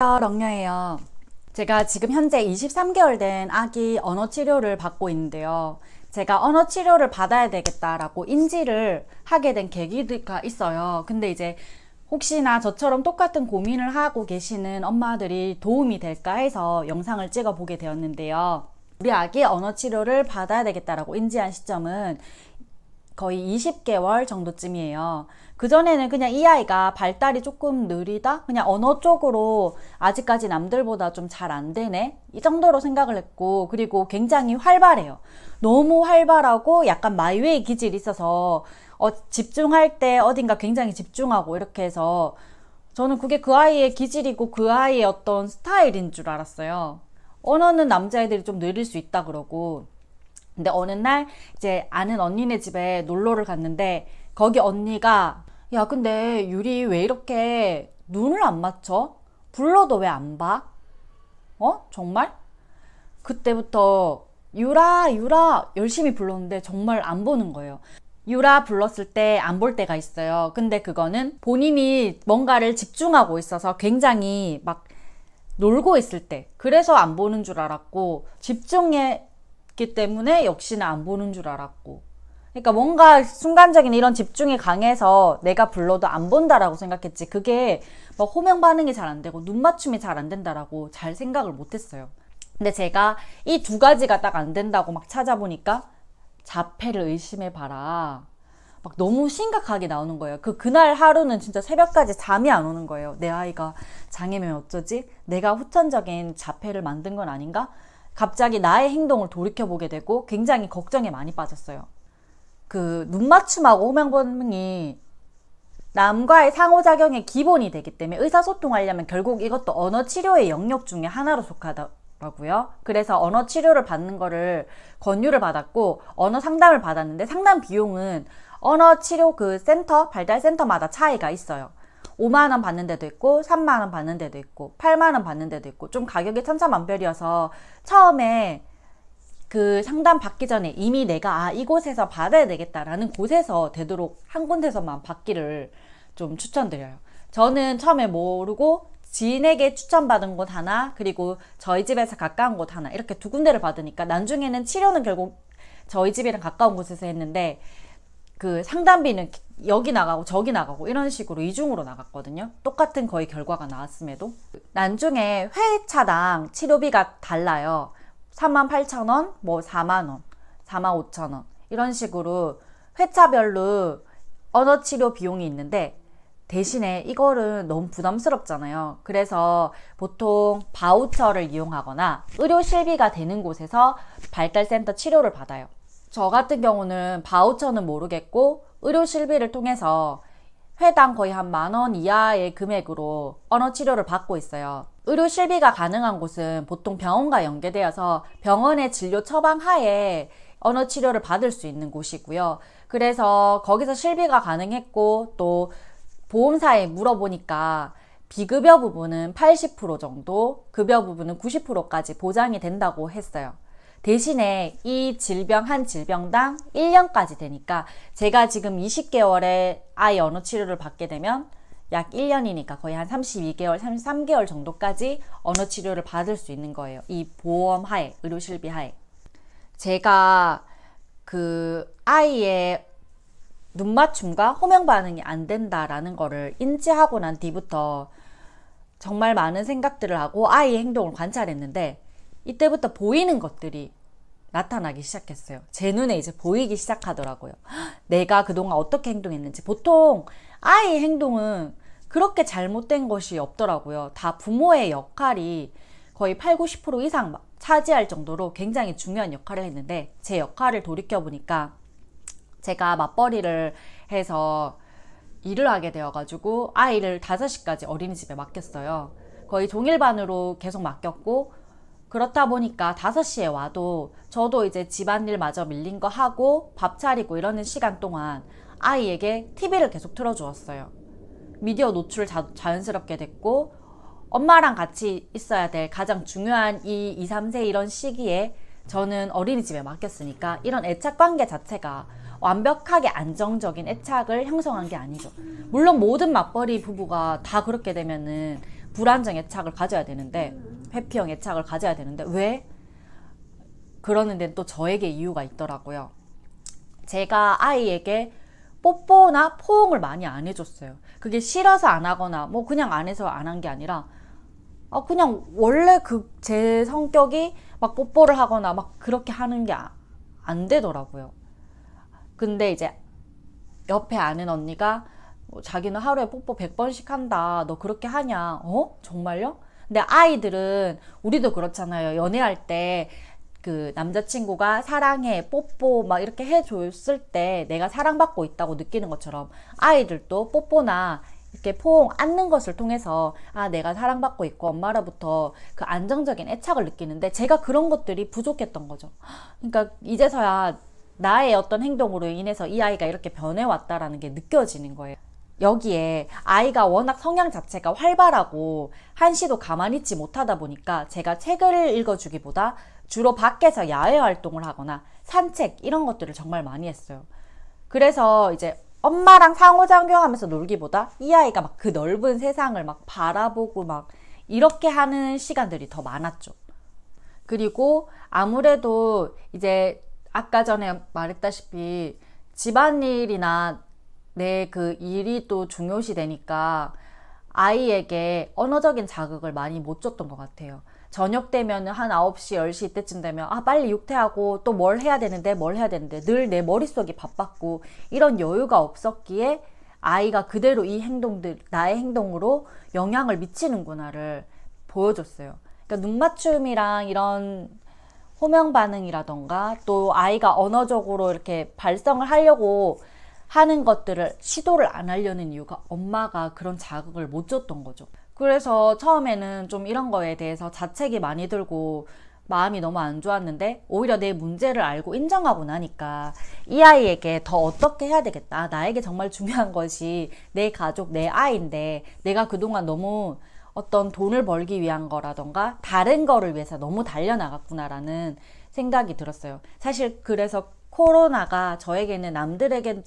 럭녀예요. 제가 지금 현재 23개월 된 아기 언어 치료를 받고 있는데요. 제가 언어 치료를 받아야 되겠다라고 인지를 하게 된 계기가 있어요. 근데 이제 혹시나 저처럼 똑같은 고민을 하고 계시는 엄마들이 도움이 될까 해서 영상을 찍어 보게 되었는데요. 우리 아기 언어 치료를 받아야 되겠다라고 인지한 시점은 거의 20개월 정도쯤이에요. 그전에는 그냥 이 아이가 발달이 조금 느리다? 그냥 언어 쪽으로 아직까지 남들보다 좀 잘 안 되네 이 정도로 생각을 했고 그리고 굉장히 활발해요 너무 활발하고 약간 마이웨이 기질이 있어서 어, 집중할 때 어딘가 굉장히 집중하고 이렇게 해서 저는 그게 그 아이의 기질이고 그 아이의 어떤 스타일인 줄 알았어요 언어는 남자애들이 좀 느릴 수 있다 그러고 근데 어느 날 이제 아는 언니네 집에 놀러를 갔는데 거기 언니가 야 근데 유리 왜 이렇게 눈을 안 맞춰? 불러도 왜 안 봐? 어? 정말? 그때부터 유라 유라 열심히 불렀는데 정말 안 보는 거예요. 유라 불렀을 때 안 볼 때가 있어요. 근데 그거는 본인이 뭔가를 집중하고 있어서 굉장히 막 놀고 있을 때 그래서 안 보는 줄 알았고 집중했기 때문에 역시나 안 보는 줄 알았고 그러니까 뭔가 순간적인 이런 집중이 강해서 내가 불러도 안 본다라고 생각했지 그게 막 호명 반응이 잘 안 되고 눈 맞춤이 잘 안 된다라고 잘 생각을 못 했어요. 근데 제가 이 두 가지가 딱 안 된다고 막 찾아보니까 자폐를 의심해 봐라. 막 너무 심각하게 나오는 거예요. 그 그날 하루는 진짜 새벽까지 잠이 안 오는 거예요. 내 아이가 장애면 어쩌지? 내가 후천적인 자폐를 만든 건 아닌가? 갑자기 나의 행동을 돌이켜 보게 되고 굉장히 걱정에 많이 빠졌어요. 그 눈맞춤하고 호명본능이 남과의 상호작용의 기본이 되기 때문에 의사소통하려면 결국 이것도 언어치료의 영역 중에 하나로 속하더라고요. 그래서 언어치료를 받는 거를 권유를 받았고 언어 상담을 받았는데 상담 비용은 언어치료 그 센터, 발달센터마다 차이가 있어요. 5만원 받는 데도 있고 3만원 받는 데도 있고 8만원 받는 데도 있고 좀 가격이 천차만별이어서 처음에 그 상담 받기 전에 이미 내가 아 이곳에서 받아야 되겠다라는 곳에서 되도록 한 군데서만 받기를 좀 추천드려요. 저는 처음에 모르고 지인에게 추천받은 곳 하나 그리고 저희 집에서 가까운 곳 하나 이렇게 두 군데를 받으니까 나중에는 치료는 결국 저희 집이랑 가까운 곳에서 했는데 그 상담비는 여기 나가고 저기 나가고 이런 식으로 이중으로 나갔거든요. 똑같은 거의 결과가 나왔음에도. 난중에 회차당 치료비가 달라요. 38,000원, 뭐 4만원, 45,000원 이런 식으로 회차별로 언어치료 비용이 있는데 대신에 이거는 너무 부담스럽잖아요. 그래서 보통 바우처를 이용하거나 의료 실비가 되는 곳에서 발달센터 치료를 받아요. 저 같은 경우는 바우처는 모르겠고 의료 실비를 통해서 회당 거의 한만원 이하의 금액으로 언어 치료를 받고 있어요. 의료 실비가 가능한 곳은 보통 병원과 연계되어서 병원의 진료 처방 하에 언어 치료를 받을 수 있는 곳이고요. 그래서 거기서 실비가 가능했고 또 보험사에 물어보니까 비급여 부분은 80% 정도, 급여 부분은 90%까지 보장이 된다고 했어요. 대신에 이 질병 한 질병당 1년까지 되니까 제가 지금 20개월에 아이 언어 치료를 받게 되면 약 1년이니까 거의 한 32개월, 33개월 정도까지 언어 치료를 받을 수 있는 거예요. 이 보험 하에, 의료 실비 하에. 제가 그 아이의 눈 맞춤과 호명 반응이 안 된다라는 거를 인지하고 난 뒤부터 정말 많은 생각들을 하고 아이의 행동을 관찰했는데 이때부터 보이는 것들이 나타나기 시작했어요. 제 눈에 이제 보이기 시작하더라고요. 내가 그동안 어떻게 행동했는지. 보통 아이의 행동은 그렇게 잘못된 것이 없더라고요. 다 부모의 역할이 거의 8, 90% 이상 차지할 정도로 굉장히 중요한 역할을 했는데 제 역할을 돌이켜보니까 제가 맞벌이를 해서 일을 하게 되어가지고 아이를 5시까지 어린이집에 맡겼어요. 거의 종일반으로 계속 맡겼고 그렇다 보니까 5시에 와도 저도 이제 집안일 마저 밀린 거 하고 밥 차리고 이러는 시간 동안 아이에게 TV를 계속 틀어주었어요. 미디어 노출 자, 자연스럽게 됐고 엄마랑 같이 있어야 될 가장 중요한 이 2, 3세 이런 시기에 저는 어린이집에 맡겼으니까 이런 애착 관계 자체가 완벽하게 안정적인 애착을 형성한 게 아니죠. 물론 모든 맞벌이 부부가 다 그렇게 되면은 불안정 애착을 가져야 되는데 회피형 애착을 가져야 되는데 왜 그러는데 또 저에게 이유가 있더라고요. 제가 아이에게 뽀뽀나 포옹을 많이 안 해줬어요. 그게 싫어서 안 하거나 뭐 그냥 안 해서 안 한 게 아니라 아 그냥 원래 그 제 성격이 막 뽀뽀를 하거나 막 그렇게 하는 게안 아, 되더라고요. 근데 이제 옆에 아는 언니가 어, 자기는 하루에 뽀뽀 100번씩 한다. 너 그렇게 하냐? 어? 정말요? 근데 아이들은 우리도 그렇잖아요. 연애할 때그 남자친구가 사랑해, 뽀뽀 막 이렇게 해줬을 때 내가 사랑받고 있다고 느끼는 것처럼 아이들도 뽀뽀나 이렇게 포옹 안는 것을 통해서 아 내가 사랑받고 있고 엄마로부터 그 안정적인 애착을 느끼는데 제가 그런 것들이 부족했던 거죠. 그러니까 이제서야 나의 어떤 행동으로 인해서 이 아이가 이렇게 변해왔다라는 게 느껴지는 거예요. 여기에 아이가 워낙 성향 자체가 활발하고 한시도 가만히 있지 못하다 보니까 제가 책을 읽어주기보다 주로 밖에서 야외 활동을 하거나 산책 이런 것들을 정말 많이 했어요. 그래서 이제 엄마랑 상호작용하면서 놀기보다 이 아이가 막 그 넓은 세상을 막 바라보고 막 이렇게 하는 시간들이 더 많았죠. 그리고 아무래도 이제 아까 전에 말했다시피 집안일이나 내 그 일이 또 중요시 되니까 아이에게 언어적인 자극을 많이 못 줬던 것 같아요. 저녁 되면은 한 9시, 10시 이때쯤 되면 아 빨리 육퇴하고 또 뭘 해야 되는데 뭘 해야 되는데 늘 내 머릿속이 바빴고 이런 여유가 없었기에 아이가 그대로 이 행동들 나의 행동으로 영향을 미치는구나를 보여줬어요. 그러니까 눈 맞춤이랑 이런 호명 반응이라던가 또 아이가 언어적으로 이렇게 발성을 하려고 하는 것들을 시도를 안 하려는 이유가 엄마가 그런 자극을 못 줬던 거죠. 그래서 처음에는 좀 이런 거에 대해서 자책이 많이 들고 마음이 너무 안 좋았는데 오히려 내 문제를 알고 인정하고 나니까 이 아이에게 더 어떻게 해야 되겠다. 아, 나에게 정말 중요한 것이 내 가족, 내 아이인데 내가 그동안 너무 어떤 돈을 벌기 위한 거라던가 다른 거를 위해서 너무 달려나갔구나라는 생각이 들었어요. 사실 그래서 코로나가 저에게는 남들에게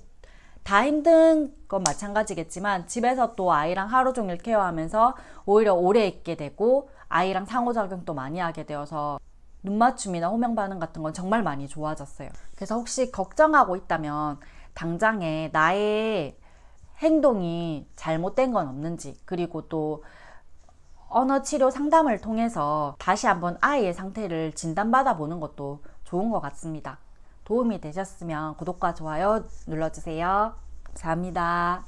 다 힘든 건 마찬가지겠지만 집에서 또 아이랑 하루 종일 케어하면서 오히려 오래 있게 되고 아이랑 상호작용도 많이 하게 되어서 눈맞춤이나 호명 반응 같은 건 정말 많이 좋아졌어요. 그래서 혹시 걱정하고 있다면 당장에 나의 행동이 잘못된 건 없는지 그리고 또 언어 치료 상담을 통해서 다시 한번 아이의 상태를 진단받아 보는 것도 좋은 것 같습니다. 도움이 되셨으면 구독과 좋아요 눌러주세요. 감사합니다.